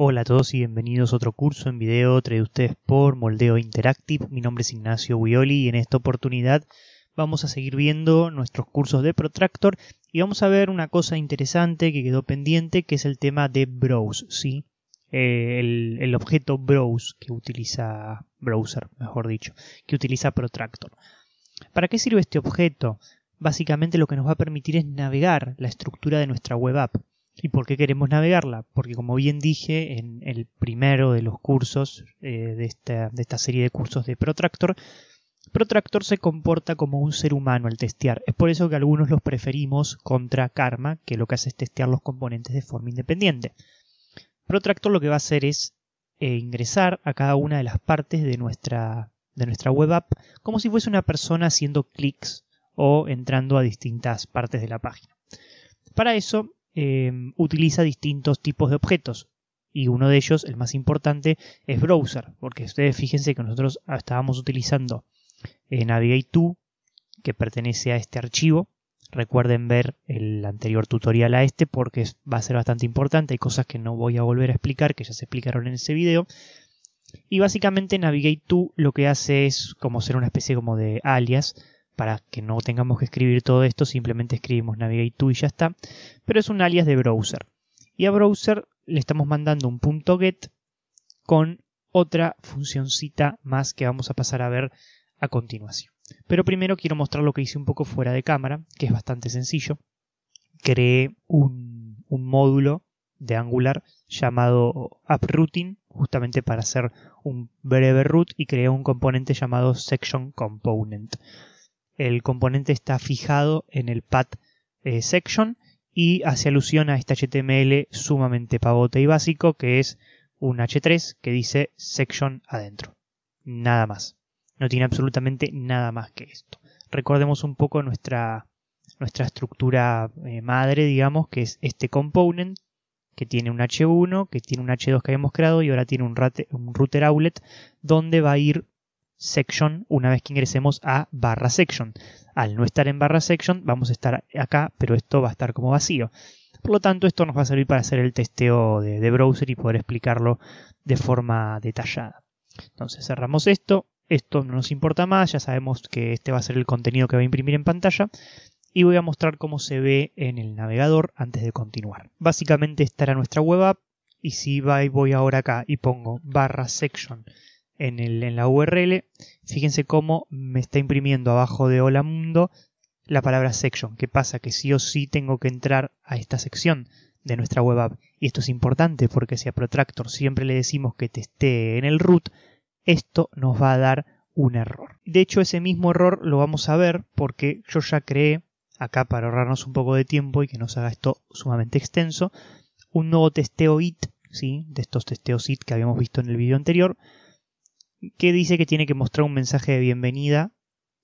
Hola a todos y bienvenidos a otro curso en video traído ustedes por Moldeo Interactive. Mi nombre es Ignacio Guioli y en esta oportunidad vamos a seguir viendo nuestros cursos de Protractor y vamos a ver una cosa interesante que quedó pendiente que es el tema de Browse, ¿sí? Eh, el, el, objeto Browse que utiliza Browser, mejor dicho, que utiliza Protractor. ¿Para qué sirve este objeto? Básicamente lo que nos va a permitir es navegar la estructura de nuestra web app. ¿Y por qué queremos navegarla? Porque como bien dije en el primero de los cursos eh, de, esta, serie de cursos de Protractor, Protractor se comporta como un ser humano al testear. Es por eso que algunos los preferimos contra Karma, que lo que hace es testear los componentes de forma independiente. Protractor lo que va a hacer es eh, ingresar a cada una de las partes de nuestra, de nuestra web app como si fuese una persona haciendo clics o entrando a distintas partes de la página. Para eso Em, utiliza distintos tipos de objetos. Y uno de ellos, el más importante, es browser, porque ustedes fíjense que nosotros estábamos utilizando eh, Navigate 2 que pertenece a este archivo. Recuerden ver el anterior tutorial a este porque va a ser bastante importante. Hay cosas que no voy a volver a explicar, que ya se explicaron en ese video. Y básicamente Navigate 2 lo que hace es como ser una especie como de alias para que no tengamos que escribir todo esto, simplemente escribimos Navigate to y ya está, pero es un alias de browser. Y a browser le estamos mandando un punto .get con otra funcioncita más que vamos a pasar a ver a continuación. Pero primero quiero mostrar lo que hice un poco fuera de cámara, que es bastante sencillo. Creé un, módulo de Angular llamado uprouting, justamente para hacer un breve root, y creé un componente llamado section-component el componente está fijado en el path eh, section y hace alusión a este HTML sumamente pavote y básico que es un H3 que dice section adentro. Nada más. No tiene absolutamente nada más que esto. Recordemos un poco nuestra, nuestra estructura eh, madre, digamos, que es este component que tiene un H1, que tiene un H2 que habíamos creado y ahora tiene un, un router outlet donde va a ir section una vez que ingresemos a barra section. Al no estar en barra section vamos a estar acá, pero esto va a estar como vacío. Por lo tanto, esto nos va a servir para hacer el testeo de, browser y poder explicarlo de forma detallada. Entonces cerramos esto, esto no nos importa más, ya sabemos que este va a ser el contenido que va a imprimir en pantalla y voy a mostrar cómo se ve en el navegador antes de continuar. Básicamente estará nuestra web app y si voy ahora acá y pongo barra section en, la URL, fíjense cómo me está imprimiendo abajo de hola mundo la palabra section. ¿Qué pasa? Que sí o sí tengo que entrar a esta sección de nuestra web app. Y esto es importante porque si a Protractor siempre le decimos que testee en el root, esto nos va a dar un error. De hecho, ese mismo error lo vamos a ver porque yo ya creé, acá para ahorrarnos un poco de tiempo y que nos haga esto sumamente extenso, un nuevo testeo IT, ¿sí? de estos testeos IT que habíamos visto en el vídeo anterior, que dice que tiene que mostrar un mensaje de bienvenida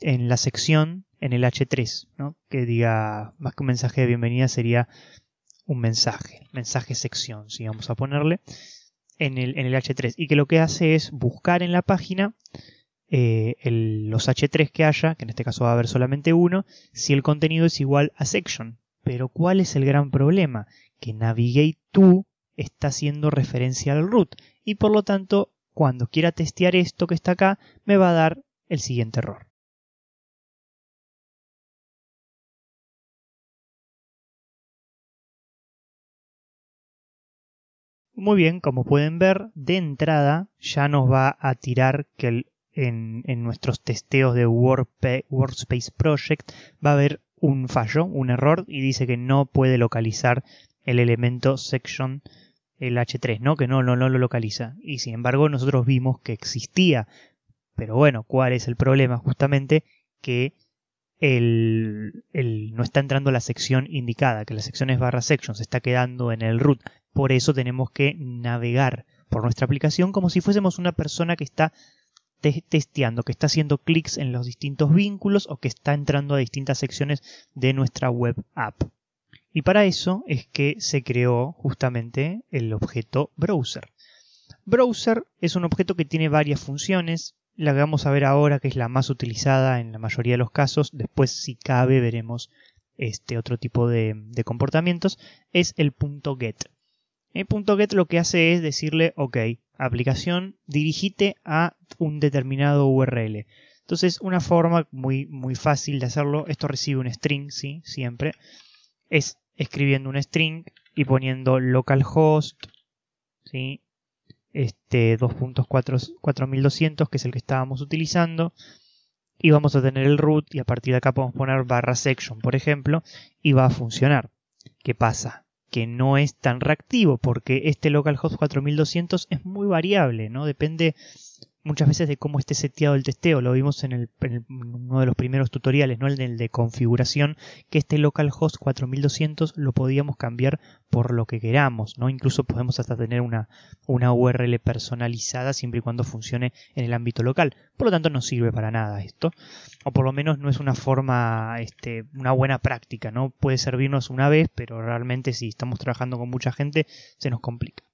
en la sección en el H3, ¿no? que diga, más que un mensaje de bienvenida sería un mensaje, mensaje sección, si vamos a ponerle, en el, H3, y que lo que hace es buscar en la página eh, los H3 que haya, que en este caso va a haber solamente uno, si el contenido es igual a section. Pero ¿cuál es el gran problema? Que Navigate to está haciendo referencia al root, y por lo tanto cuando quiera testear esto que está acá, me va a dar el siguiente error. Muy bien, como pueden ver, de entrada ya nos va a tirar que en, nuestros testeos de Workspace Project va a haber un fallo, un error, y dice que no puede localizar el elemento section el H3, ¿no? Que no, no, no lo localiza. Y sin embargo, nosotros vimos que existía. Pero bueno, ¿cuál es el problema? Justamente que el, no está entrando la sección indicada, que la sección es barra section, se está quedando en el root. Por eso tenemos que navegar por nuestra aplicación como si fuésemos una persona que está testeando, que está haciendo clics en los distintos vínculos o que está entrando a distintas secciones de nuestra web app. Y para eso es que se creó justamente el objeto browser. Browser es un objeto que tiene varias funciones, la que vamos a ver ahora que es la más utilizada en la mayoría de los casos, después si cabe veremos este otro tipo de, comportamientos, es el punto .get. El punto .get lo que hace es decirle, ok, aplicación, dirigite a un determinado URL. Entonces, una forma muy, muy fácil de hacerlo, esto recibe un string, ¿sí? Siempre es escribiendo un string y poniendo localhost, ¿sí? este 2.4200 que es el que estábamos utilizando y vamos a tener el root y a partir de acá podemos poner barra section por ejemplo y va a funcionar. ¿Qué pasa? Que no es tan reactivo porque este localhost 4200 es muy variable, ¿no? Depende muchas veces de cómo esté seteado el testeo. Lo vimos en, el, uno de los primeros tutoriales, ¿no? El, de configuración, que este localhost 4200 lo podíamos cambiar por lo que queramos, ¿no? Incluso podemos hasta tener una, una URL personalizada siempre y cuando funcione en el ámbito local. Por lo tanto, no sirve para nada esto. O por lo menos no es una forma, este, una buena práctica, ¿no? Puede servirnos una vez, pero realmente si estamos trabajando con mucha gente, se nos complica.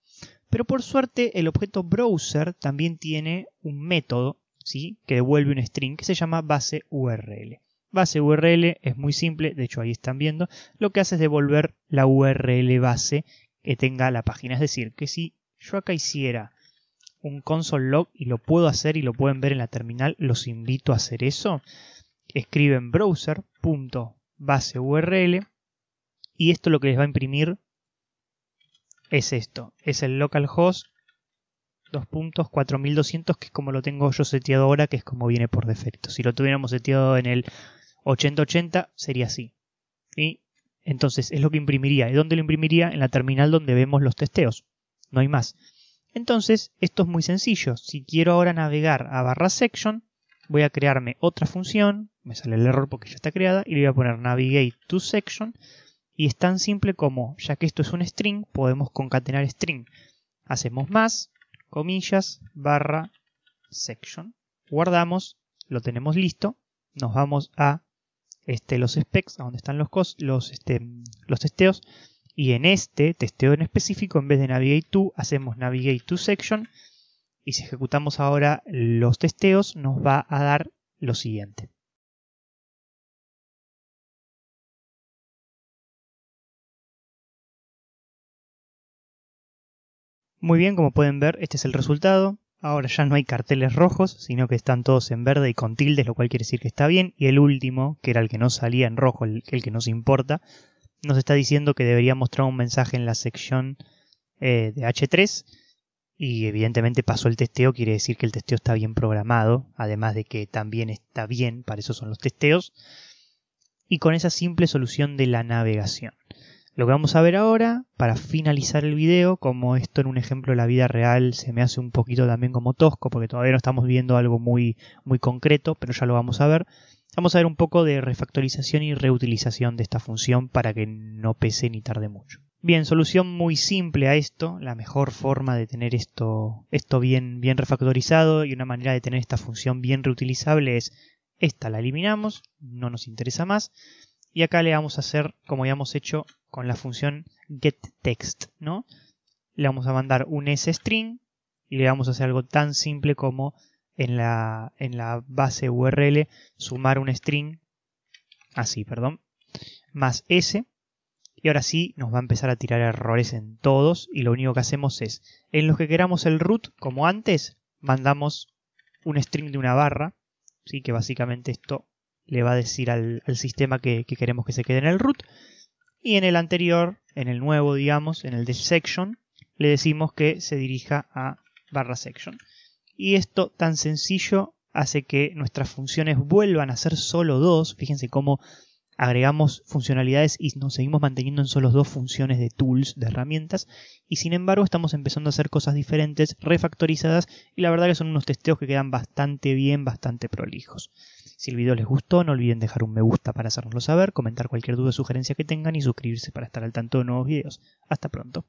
Pero por suerte el objeto browser también tiene un método ¿sí? que devuelve un string que se llama base URL. Base URL es muy simple, de hecho ahí están viendo, lo que hace es devolver la URL base que tenga la página. Es decir, que si yo acá hiciera un console log y lo puedo hacer y lo pueden ver en la terminal, los invito a hacer eso. Escriben browser.baseurl y esto lo que les va a imprimir es esto, es el localhost 2.4200, que es como lo tengo yo seteado ahora, que es como viene por defecto. Si lo tuviéramos seteado en el 8080 sería así. Y entonces es lo que imprimiría. ¿Y dónde lo imprimiría? En la terminal donde vemos los testeos. No hay más. Entonces, esto es muy sencillo. Si quiero ahora navegar a barra section, voy a crearme otra función, me sale el error porque ya está creada, y le voy a poner navigate to section, y es tan simple como, ya que esto es un string, podemos concatenar string. Hacemos más, comillas, barra, section. Guardamos, lo tenemos listo. Nos vamos a este, los specs, a donde están los, los, este, los testeos. Y en este testeo en específico, en vez de navigate to, hacemos navigate to section. Y si ejecutamos ahora los testeos, nos va a dar lo siguiente. Muy bien, como pueden ver, este es el resultado. Ahora ya no hay carteles rojos, sino que están todos en verde y con tildes, lo cual quiere decir que está bien. Y el último, que era el que no salía en rojo, el, que nos importa, nos está diciendo que debería mostrar un mensaje en la sección eh, de H3. Y evidentemente pasó el testeo, quiere decir que el testeo está bien programado, además de que también está bien, para eso son los testeos. Y con esa simple solución de la navegación. Lo que vamos a ver ahora, para finalizar el video, como esto en un ejemplo de la vida real se me hace un poquito también como tosco, porque todavía no estamos viendo algo muy, muy concreto, pero ya lo vamos a ver, vamos a ver un poco de refactorización y reutilización de esta función para que no pese ni tarde mucho. Bien, solución muy simple a esto, la mejor forma de tener esto, esto bien, bien refactorizado y una manera de tener esta función bien reutilizable es esta la eliminamos, no nos interesa más, y acá le vamos a hacer, como ya hemos hecho, con la función getText, ¿no? Le vamos a mandar un string y le vamos a hacer algo tan simple como en la, base URL sumar un string, así, perdón, más s. Y ahora sí nos va a empezar a tirar errores en todos y lo único que hacemos es, en los que queramos el root, como antes, mandamos un string de una barra, así que básicamente esto le va a decir al, sistema que queremos que se quede en el root. Y en el anterior, en el nuevo, digamos, en el de section, le decimos que se dirija a barra section. Y esto tan sencillo hace que nuestras funciones vuelvan a ser solo dos. Fíjense cómo agregamos funcionalidades y nos seguimos manteniendo en solo dos funciones de tools, de herramientas, y sin embargo estamos empezando a hacer cosas diferentes, refactorizadas, y la verdad que son unos testeos que quedan bastante bien, bastante prolijos. Si el video les gustó, no olviden dejar un me gusta para hacérnoslo saber, comentar cualquier duda o sugerencia que tengan y suscribirse para estar al tanto de nuevos videos. Hasta pronto.